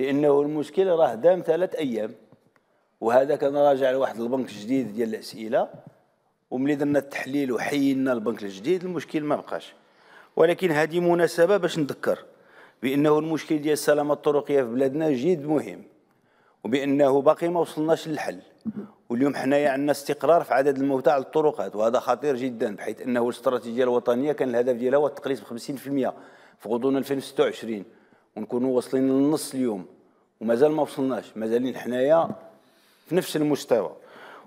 لانه المشكله راه دام ثلاث ايام وهذا كان راجع لواحد البنك جديد ديال الاسئله وملي درنا التحليل وحينا البنك الجديد المشكل ما بقاش ولكن هذه مناسبه باش نذكر بانه المشكل ديال السلامه الطرقيه في بلادنا جد مهم وبانه باقي ما وصلناش للحل واليوم حنايا عندنا استقرار في عدد الموتى على الطرقات وهذا خطير جدا بحيث انه الاستراتيجيه الوطنيه كان الهدف ديالها هو التقليص ب 50% في غضون 2026 ونكونوا واصلين للنص اليوم ومازال ما وصلناش مازالين حنايا في نفس المستوى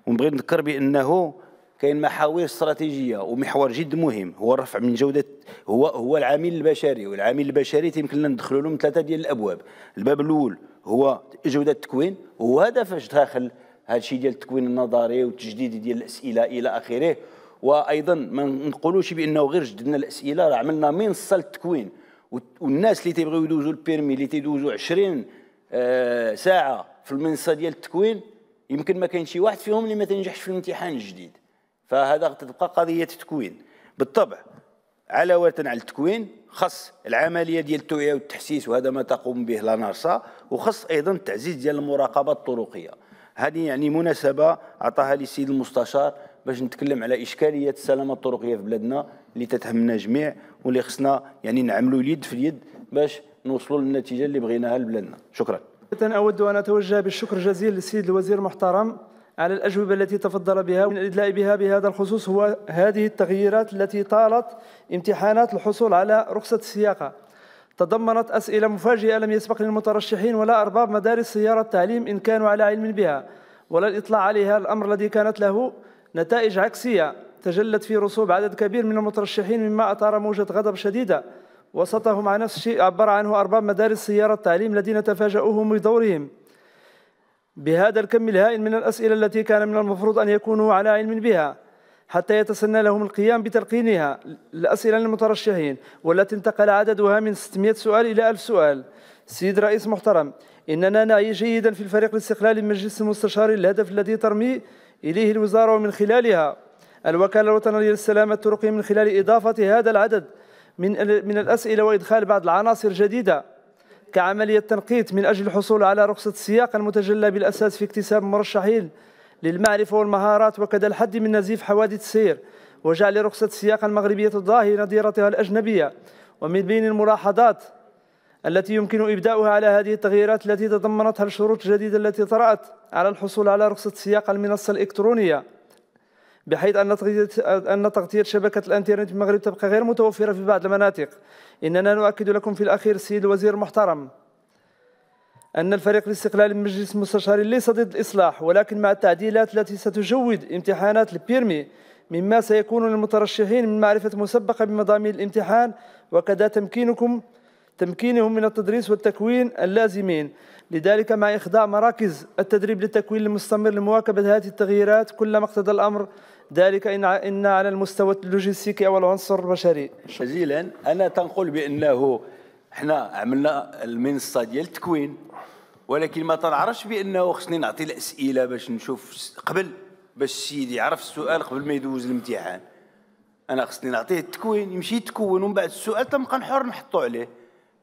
ونبغي نذكر بانه كاين محاور استراتيجيه ومحور جد مهم هو الرفع من جوده هو هو العامل البشري والعامل البشري تيمكن لنا ندخلوا لهم ثلاثه ديال الابواب الباب الاول هو جوده التكوين وهذا فاش داخل هذا الشيء ديال التكوين النظري والتجديد ديال الاسئله الى اخره وايضا ما نقولوش بانه غير جددنا الاسئله راه عملنا منصه للتكوين والناس اللي تيبغيو يدوزوا البيرمي اللي تيدوزوا آه، 20 ساعه في المنصه ديال التكوين يمكن ما كاين شي واحد فيهم اللي ما تنجحش في الامتحان الجديد فهذا تبقى قضيه تكوين بالطبع علاوه على التكوين خص العمليه ديال التوعيه والتحسيس وهذا ما تقوم به لا نارسا وخص ايضا التعزيز ديال المراقبه الطرقيه هذه يعني مناسبه عطاها لي السيد المستشار باش نتكلم على اشكاليه السلامه الطرقيه في بلادنا اللي تتهمنا جميع واللي خصنا يعني نعملوا اليد في اليد باش نوصلوا للنتيجه اللي بغيناها لبلادنا شكرا اود ان اتوجه بالشكر الجزيل للسيد الوزير المحترم على الأجوبة التي تفضل بها والإدلاء بها بهذا الخصوص هو هذه التغييرات التي طالت امتحانات الحصول على رخصة السياقة تضمنت أسئلة مفاجئة لم يسبق للمترشحين ولا أرباب مدارس سيارة التعليم إن كانوا على علم بها ولا الإطلاع عليها الأمر الذي كانت له نتائج عكسية تجلت في رسوب عدد كبير من المترشحين مما أثار موجة غضب شديدة وسطهم عن نفس الشيء عبر عنه أرباب مدارس سيارة التعليم الذين تفاجؤوهم بدورهم بهذا الكم الهائل من الأسئلة التي كان من المفروض أن يكونوا على علم بها حتى يتسنى لهم القيام بتلقينها الأسئلة للمترشحين والتي انتقل عددها من 600 سؤال إلى 1000 سؤال سيد رئيس محترم إننا نعي جيدا في الفريق الاستقلالي من مجلس المستشار الهدف الذي ترمي إليه الوزارة ومن خلالها الوكالة الوطنية للسلامة الطرقية من خلال إضافة هذا العدد من من الأسئلة وإدخال بعض العناصر الجديدة كعملية تنقيط من أجل الحصول على رخصة السياق المتجلى بالأساس في اكتساب مرشحين للمعرفة والمهارات وكذا الحد من نزيف حوادث السير وجعل رخصة السياق المغربية الظاهرة نظيرتها الأجنبية ومن بين الملاحظات التي يمكن إبداؤها على هذه التغييرات التي تضمنتها الشروط الجديدة التي طرأت على الحصول على رخصة سياق المنصة الإلكترونية بحيث أن تغطية أن تغطية شبكة الإنترنت في المغرب تبقى غير متوفرة في بعض المناطق إننا نؤكد لكم في الأخير السيد الوزير المحترم أن الفريق الاستقلالي من مجلس المستشارين ليس ضد الإصلاح ولكن مع التعديلات التي ستجود امتحانات البيرمي مما سيكون للمترشحين من معرفة مسبقة بمضامين الامتحان وكذا تمكينكم تمكينهم من التدريس والتكوين اللازمين لذلك مع إخضاع مراكز التدريب للتكوين المستمر لمواكبة هذه التغييرات كلما اقتضى الأمر ذلك إن إن على المستوى اللوجستيكي أو العنصر البشري جزيلا أنا تنقل بأنه احنا عملنا المنصة ديال التكوين ولكن ما تنعرفش بأنه خصني نعطي الأسئلة باش نشوف قبل باش السيد يعرف السؤال قبل ما يدوز الامتحان أنا خصني نعطيه التكوين يمشي يتكون ومن بعد السؤال تنبقى نحر نحطو عليه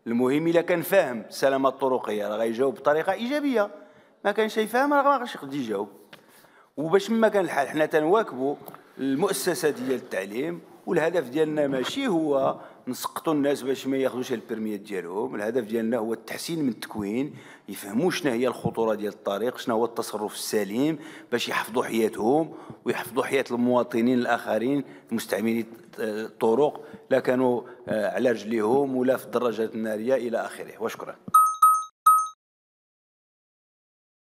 المهم الا كان فاهم السلامه الطرقيه راه غيجاوب بطريقه ايجابيه ما كان شي فاهم راه ما يقدر يجاوب وباش ما كان الحال حنا تنواكبوا المؤسسه ديال التعليم والهدف ديالنا ماشي هو نسقطوا الناس باش ما ياخذوش البرميات ديالهم الهدف ديالنا هو التحسين من التكوين يفهموا شنو هي الخطوره ديال الطريق شنو هو التصرف السليم باش يحفظوا حياتهم ويحفظوا حياه المواطنين الاخرين مستعملي آه، الطرق لا كانوا آه، على رجليهم ولا في الدراجات الناريه الى اخره وشكرا